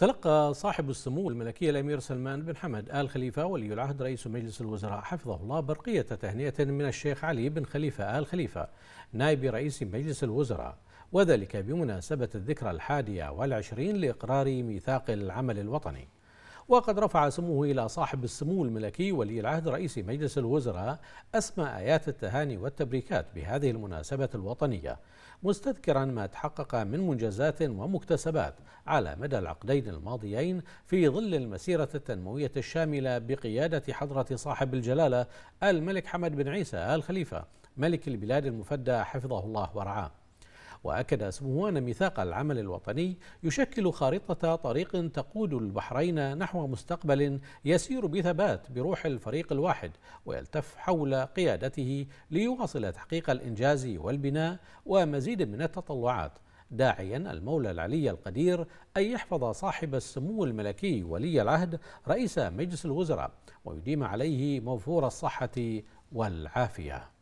تلقى صاحب السمو الملكي الأمير سلمان بن حمد آل خليفة ولي العهد رئيس مجلس الوزراء حفظه الله برقية تهنئة من الشيخ علي بن خليفة آل خليفة نائب رئيس مجلس الوزراء وذلك بمناسبة الذكرى الحادية والعشرين لإقرار ميثاق العمل الوطني وقد رفع سموه إلى صاحب السمو الملكي ولي العهد رئيس مجلس الوزراء أسمى آيات التهاني والتبريكات بهذه المناسبة الوطنية مستذكرا ما تحقق من منجزات ومكتسبات على مدى العقدين الماضيين في ظل المسيرة التنموية الشاملة بقيادة حضرة صاحب الجلالة الملك حمد بن عيسى آل خليفة ملك البلاد المفدى حفظه الله ورعاه وأكد سموان ميثاق العمل الوطني يشكل خارطة طريق تقود البحرين نحو مستقبل يسير بثبات بروح الفريق الواحد ويلتف حول قيادته ليواصل تحقيق الإنجاز والبناء ومزيد من التطلعات داعيا المولى العلي القدير أن يحفظ صاحب السمو الملكي ولي العهد رئيس مجلس الوزراء ويديم عليه موفور الصحة والعافية